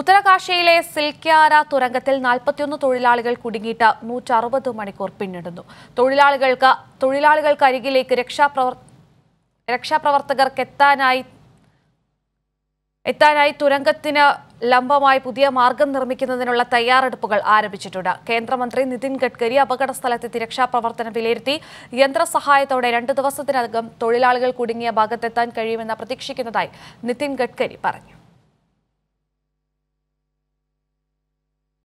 ഉത്തരകാശിയിലെ സിൽക്യാര തുരങ്കത്തിൽ നാൽപ്പത്തിയൊന്ന് തൊഴിലാളികൾ കുടുങ്ങിയിട്ട് നൂറ്ററുപത് മണിക്കൂർ പിന്നിടുന്നു തൊഴിലാളികൾക്ക് തൊഴിലാളികൾക്ക് അരികിലേക്ക് രക്ഷാപ്രവർ രക്ഷാപ്രവർത്തകർക്ക് എത്താനായി എത്താനായി തുരങ്കത്തിന് ലംബമായി പുതിയ മാർഗം നിർമ്മിക്കുന്നതിനുള്ള തയ്യാറെടുപ്പുകൾ ആരംഭിച്ചിട്ടുണ്ട് കേന്ദ്രമന്ത്രി നിതിൻ ഗഡ്കരി അപകട സ്ഥലത്തെത്തി രക്ഷാപ്രവർത്തനം വിലയിരുത്തി യന്ത്രസഹായത്തോടെ രണ്ട് ദിവസത്തിനകം തൊഴിലാളികൾ കുടുങ്ങിയ ഭാഗത്തെത്താൻ കഴിയുമെന്ന് പ്രതീക്ഷിക്കുന്നതായി നിതിൻ ഗഡ്കരി പറഞ്ഞു